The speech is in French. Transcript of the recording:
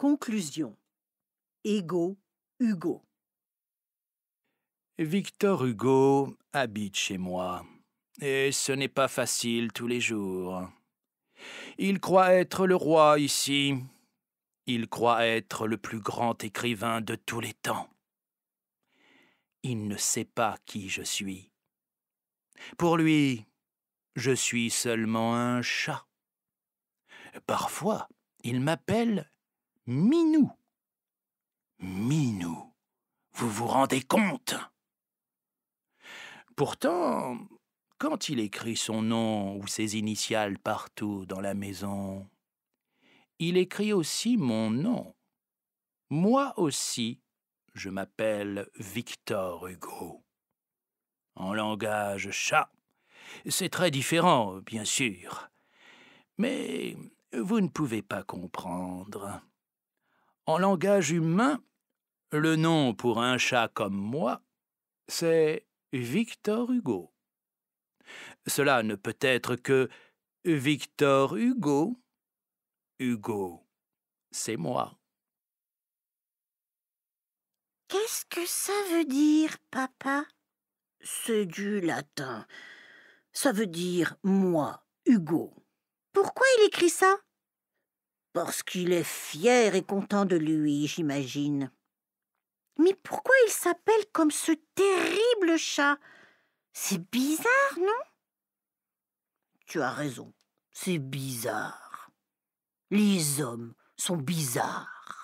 Conclusion. Ego Hugo. Victor Hugo habite chez moi, et ce n'est pas facile tous les jours. Il croit être le roi ici. Il croit être le plus grand écrivain de tous les temps. Il ne sait pas qui je suis. Pour lui, je suis seulement un chat. Parfois, il m'appelle Minou. Minou. Vous vous rendez compte Pourtant, quand il écrit son nom ou ses initiales partout dans la maison, il écrit aussi mon nom. Moi aussi, je m'appelle Victor Hugo. En langage chat, c'est très différent, bien sûr. Mais vous ne pouvez pas comprendre. En langage humain, le nom pour un chat comme moi, c'est Victor Hugo. Cela ne peut être que Victor Hugo. Hugo, c'est moi. Qu'est-ce que ça veut dire, papa C'est du latin. Ça veut dire moi, Hugo. Pourquoi il écrit ça parce qu'il est fier et content de lui, j'imagine. Mais pourquoi il s'appelle comme ce terrible chat C'est bizarre, non Tu as raison, c'est bizarre. Les hommes sont bizarres.